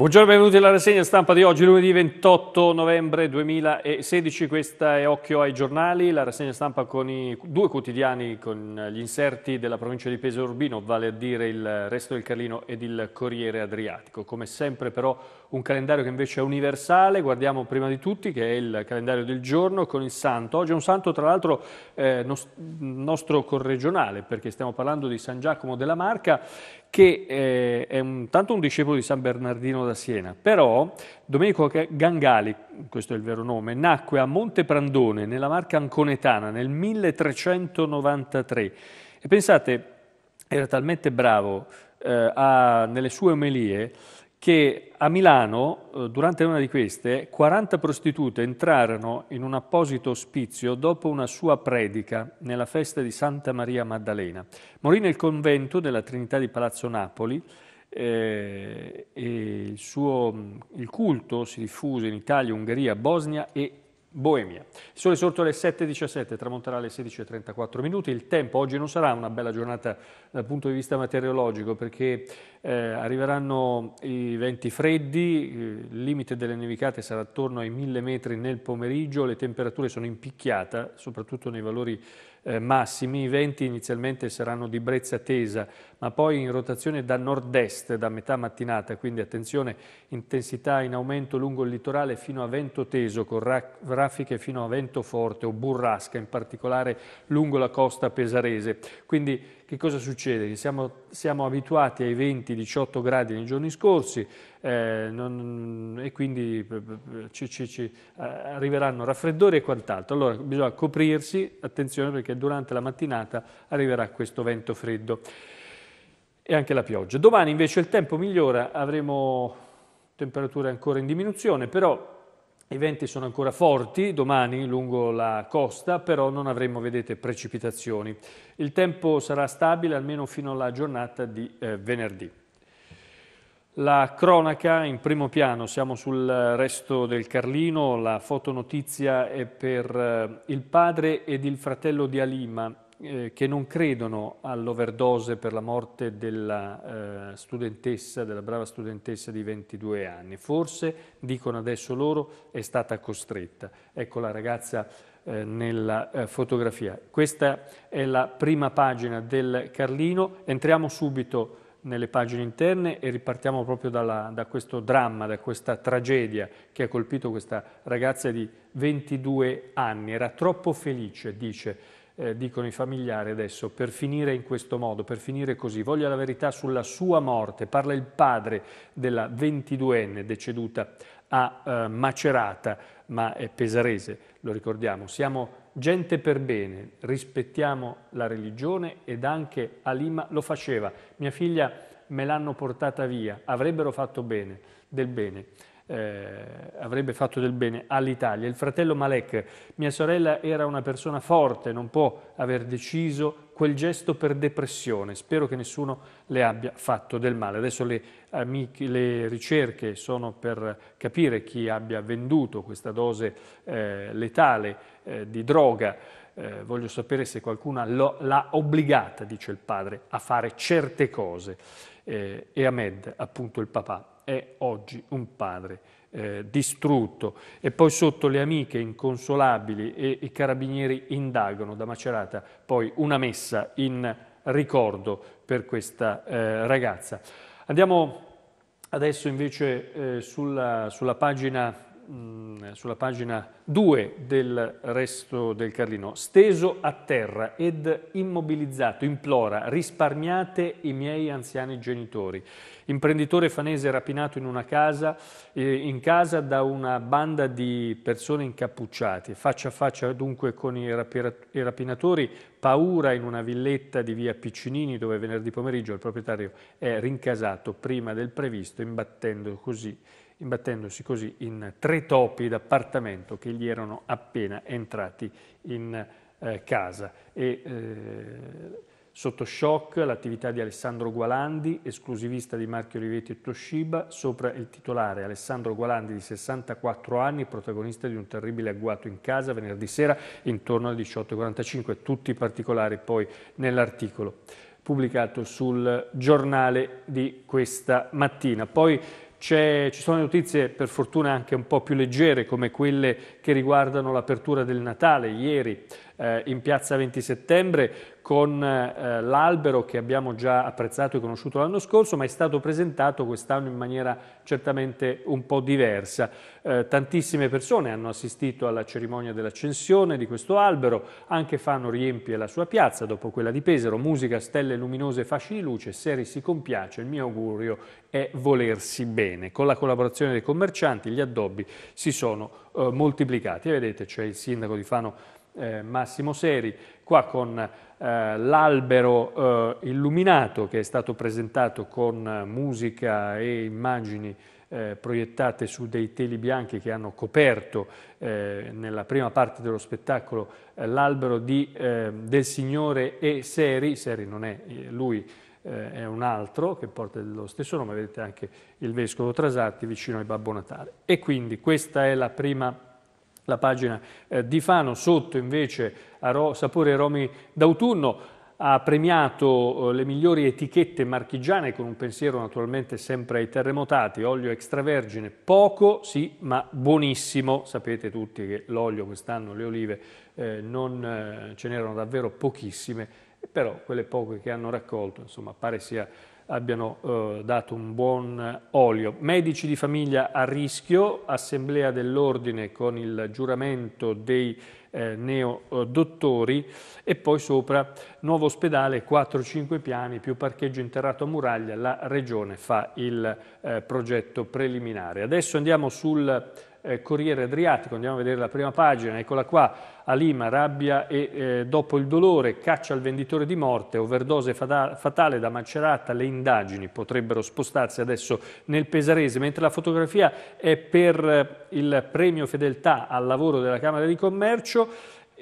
Buongiorno e benvenuti alla rassegna stampa di oggi, lunedì 28 novembre 2016, questa è Occhio ai giornali, la rassegna stampa con i due quotidiani con gli inserti della provincia di Pesaro Urbino, vale a dire il Resto del Carlino ed il Corriere Adriatico. Come sempre però un calendario che invece è universale, guardiamo prima di tutti che è il calendario del giorno con il santo. Oggi è un santo tra l'altro eh, nos nostro corregionale perché stiamo parlando di San Giacomo della Marca che eh, è un, tanto un discepolo di San Bernardino da Siena. Però Domenico Gangali, questo è il vero nome, nacque a Monteprandone, nella marca anconetana, nel 1393. E pensate, era talmente bravo eh, a, nelle sue omelie che a Milano, eh, durante una di queste, 40 prostitute entrarono in un apposito ospizio dopo una sua predica nella festa di Santa Maria Maddalena. Morì nel convento della Trinità di Palazzo Napoli eh, il, suo, il culto si diffuse in Italia, Ungheria, Bosnia e Boemia. Il sole sorto alle 7.17, tramonterà alle 16.34 minuti. Il tempo oggi non sarà una bella giornata dal punto di vista meteorologico perché eh, arriveranno i venti freddi, eh, il limite delle nevicate sarà attorno ai 1000 metri nel pomeriggio, le temperature sono in picchiata, soprattutto nei valori eh, massimi, i venti inizialmente saranno di brezza tesa, ma poi in rotazione da nord-est, da metà mattinata, quindi attenzione, intensità in aumento lungo il litorale fino a vento teso, con raffiche fino a vento forte o burrasca, in particolare lungo la costa pesarese. Quindi che cosa succede? succede? Che siamo, siamo abituati ai 20-18 gradi nei giorni scorsi eh, non, e quindi eh, ci, ci, ci, eh, arriveranno raffreddori e quant'altro. Allora bisogna coprirsi, attenzione perché durante la mattinata arriverà questo vento freddo e anche la pioggia. Domani invece il tempo migliora, avremo temperature ancora in diminuzione, però i venti sono ancora forti domani lungo la costa, però non avremo, vedete, precipitazioni. Il tempo sarà stabile almeno fino alla giornata di eh, venerdì. La cronaca in primo piano, siamo sul resto del Carlino, la fotonotizia è per eh, il padre ed il fratello di Alima, eh, che non credono all'overdose per la morte della eh, studentessa, della brava studentessa di 22 anni. Forse, dicono adesso loro, è stata costretta. Ecco la ragazza eh, nella eh, fotografia. Questa è la prima pagina del Carlino. Entriamo subito nelle pagine interne e ripartiamo proprio dalla, da questo dramma, da questa tragedia che ha colpito questa ragazza di 22 anni. Era troppo felice, dice eh, dicono i familiari adesso, per finire in questo modo, per finire così. Voglio la verità sulla sua morte. Parla il padre della 22enne deceduta a eh, Macerata, ma è pesarese, lo ricordiamo. Siamo gente per bene, rispettiamo la religione ed anche Alima lo faceva. Mia figlia me l'hanno portata via, avrebbero fatto bene, del bene eh, avrebbe fatto del bene all'Italia. Il fratello Malek, mia sorella era una persona forte, non può aver deciso quel gesto per depressione, spero che nessuno le abbia fatto del male. Adesso le, amiche, le ricerche sono per capire chi abbia venduto questa dose eh, letale eh, di droga, eh, voglio sapere se qualcuno l'ha obbligata, dice il padre, a fare certe cose. Eh, e Ahmed, appunto il papà, è oggi un padre eh, distrutto. E poi sotto le amiche inconsolabili e i carabinieri indagano da Macerata poi una messa in ricordo per questa eh, ragazza. Andiamo adesso invece eh, sulla, sulla pagina Mm, eh, sulla pagina 2 del resto del Carlino, steso a terra ed immobilizzato, implora, risparmiate i miei anziani genitori. Imprenditore fanese rapinato in, casa, eh, in casa da una banda di persone incappucciate, faccia a faccia dunque con i, i rapinatori, paura in una villetta di via Piccinini dove venerdì pomeriggio il proprietario è rincasato prima del previsto imbattendo così imbattendosi così in tre topi d'appartamento che gli erano appena entrati in eh, casa. E, eh, Sotto shock l'attività di Alessandro Gualandi, esclusivista di marchio Olivetti e Toshiba, sopra il titolare Alessandro Gualandi di 64 anni, protagonista di un terribile agguato in casa venerdì sera intorno alle 18.45, tutti i particolari poi nell'articolo pubblicato sul giornale di questa mattina. Poi ci sono notizie per fortuna anche un po' più leggere come quelle che riguardano l'apertura del Natale ieri eh, in piazza 20 settembre con eh, l'albero che abbiamo già apprezzato e conosciuto l'anno scorso, ma è stato presentato quest'anno in maniera certamente un po' diversa. Eh, tantissime persone hanno assistito alla cerimonia dell'accensione di questo albero, anche Fano riempie la sua piazza dopo quella di Pesaro, musica, stelle luminose, fasci di luce, Seri si compiace, il mio augurio è volersi bene. Con la collaborazione dei commercianti gli addobbi si sono eh, moltiplicati. E vedete c'è il sindaco di Fano eh, Massimo Seri, qua con eh, l'albero eh, illuminato che è stato presentato con eh, musica e immagini eh, proiettate su dei teli bianchi che hanno coperto eh, nella prima parte dello spettacolo l'albero di, del Signore e Seri, Seri non è lui, è un altro che porta lo stesso nome, vedete anche il vescovo Trasatti vicino ai Babbo Natale. E quindi questa è la prima parte la pagina eh, di Fano, sotto invece a Sapore Aromi d'autunno ha premiato eh, le migliori etichette marchigiane con un pensiero naturalmente sempre ai terremotati, olio extravergine, poco sì ma buonissimo, sapete tutti che l'olio quest'anno, le olive, eh, non eh, ce n'erano davvero pochissime, però quelle poche che hanno raccolto insomma pare sia abbiano eh, dato un buon olio. Medici di famiglia a rischio, assemblea dell'ordine con il giuramento dei eh, neodottori eh, e poi sopra nuovo ospedale 4-5 piani più parcheggio interrato a muraglia, la regione fa il eh, progetto preliminare. Adesso andiamo sul eh, Corriere Adriatico, andiamo a vedere la prima pagina, eccola qua, a Lima, rabbia e eh, dopo il dolore, caccia al venditore di morte, overdose fatale da Macerata, le indagini potrebbero spostarsi adesso nel Pesarese, mentre la fotografia è per eh, il premio fedeltà al lavoro della Camera di Commercio,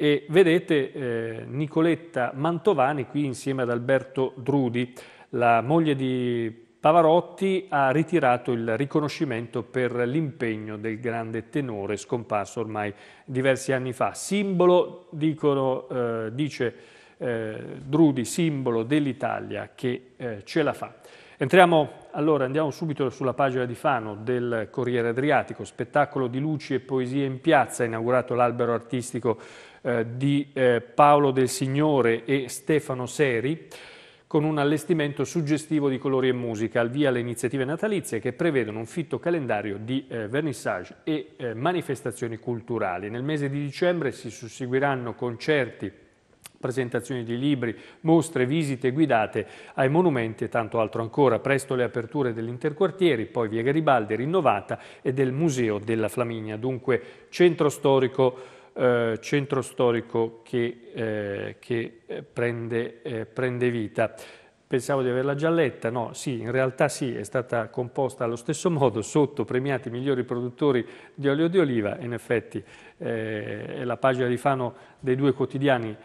e vedete eh, Nicoletta Mantovani qui insieme ad Alberto Drudi, la moglie di Pavarotti ha ritirato il riconoscimento per l'impegno del grande tenore scomparso ormai diversi anni fa. Simbolo, dicono, eh, dice eh, Drudi, simbolo dell'Italia che eh, ce la fa. Entriamo allora, andiamo subito sulla pagina di Fano del Corriere Adriatico, spettacolo di luci e poesie in piazza, inaugurato l'albero artistico eh, di eh, Paolo del Signore e Stefano Seri con un allestimento suggestivo di colori e musica, al via le iniziative natalizie che prevedono un fitto calendario di eh, vernissage e eh, manifestazioni culturali. Nel mese di dicembre si susseguiranno concerti, presentazioni di libri, mostre, visite guidate ai monumenti e tanto altro ancora. Presto le aperture dell'Interquartieri, poi via Garibaldi rinnovata e del Museo della Flaminia, dunque centro storico eh, centro storico che, eh, che eh, prende, eh, prende, vita. Pensavo di averla già letta, no, sì, in realtà sì, è stata composta allo stesso modo, sotto premiati i migliori produttori di olio di oliva, in effetti eh, la pagina di Fano dei due quotidiani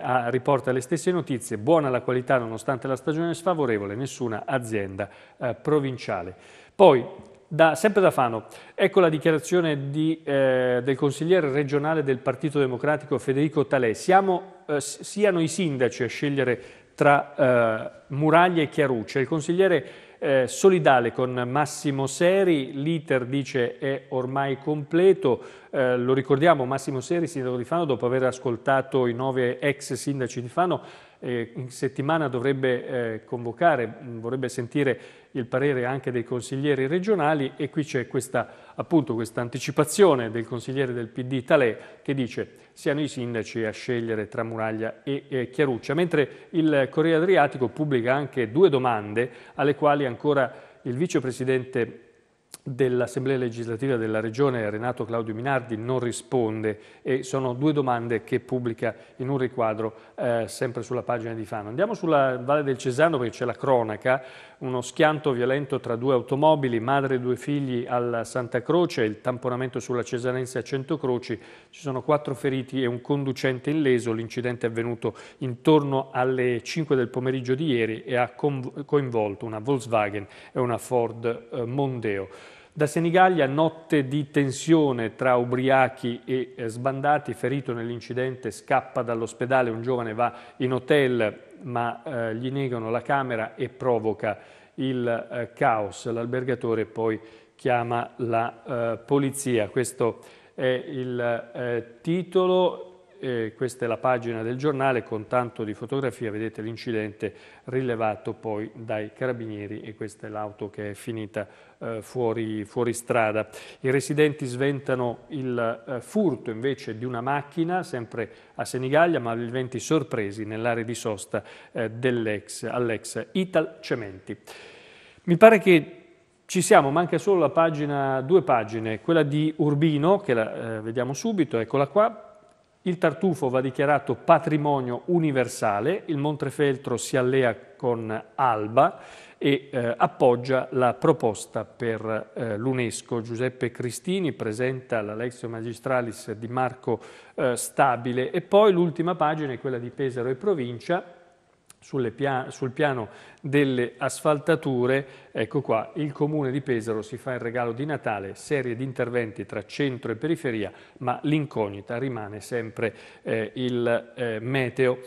ha, riporta le stesse notizie, buona la qualità nonostante la stagione sfavorevole, nessuna azienda provinciale. Poi da, sempre da Fano, ecco la dichiarazione di, eh, del consigliere regionale del Partito Democratico Federico Talè. Siamo, eh, siano i sindaci a scegliere tra eh, Muraglia e Chiaruccia. Il consigliere eh, solidale con Massimo Seri, l'iter dice è ormai completo, eh, lo ricordiamo Massimo Seri, sindaco di Fano, dopo aver ascoltato i nove ex sindaci di Fano, eh, in settimana dovrebbe eh, convocare, mm, vorrebbe sentire il parere anche dei consiglieri regionali e qui c'è questa appunto questa anticipazione del consigliere del PD Talè che dice siano i sindaci a scegliere tra Muraglia e, e Chiaruccia, mentre il Corriere Adriatico pubblica anche due domande alle quali ancora il vicepresidente dell'Assemblea legislativa della Regione Renato Claudio Minardi non risponde e sono due domande che pubblica in un riquadro eh, sempre sulla pagina di Fano. Andiamo sulla Valle del Cesano perché c'è la cronaca, uno schianto violento tra due automobili, madre e due figli alla Santa Croce, il tamponamento sulla Cesanense a Croci, ci sono quattro feriti e un conducente illeso, l'incidente è avvenuto intorno alle 5 del pomeriggio di ieri e ha coinvolto una Volkswagen e una Ford eh, Mondeo. Da Senigallia, notte di tensione tra ubriachi e eh, sbandati, ferito nell'incidente, scappa dall'ospedale, un giovane va in hotel ma eh, gli negano la camera e provoca il eh, caos. L'albergatore poi chiama la eh, polizia. Questo è il eh, titolo eh, questa è la pagina del giornale con tanto di fotografia, vedete l'incidente rilevato poi dai carabinieri e questa è l'auto che è finita eh, fuori, fuori, strada. I residenti sventano il eh, furto invece di una macchina, sempre a Senigallia, ma gli venti sorpresi nell'area di sosta eh, dell'ex, all'ex Ital Cementi. Mi pare che ci siamo, manca solo la pagina, due pagine, quella di Urbino, che la eh, vediamo subito, eccola qua, il tartufo va dichiarato patrimonio universale, il Montefeltro si allea con Alba e eh, appoggia la proposta per eh, l'UNESCO. Giuseppe Cristini presenta la Lexio Magistralis di Marco eh, Stabile e poi l'ultima pagina è quella di Pesaro e Provincia Pia sul piano delle asfaltature, ecco qua, il Comune di Pesaro si fa il regalo di Natale, serie di interventi tra centro e periferia, ma l'incognita rimane sempre eh, il eh, meteo.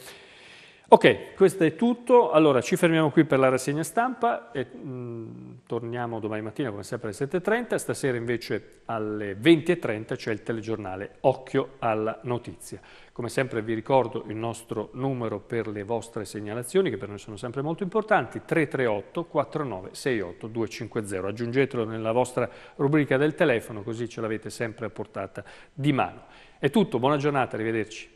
Ok, questo è tutto. Allora ci fermiamo qui per la rassegna stampa e mh, mm, torniamo domani mattina come sempre alle 7.30. Stasera invece alle 20.30 c'è il telegiornale Occhio alla notizia. Come sempre vi ricordo il nostro numero per le vostre segnalazioni che per noi sono sempre molto importanti 338 4968 250. Aggiungetelo nella vostra rubrica del telefono così ce l'avete sempre a portata di mano. È tutto, buona giornata, arrivederci.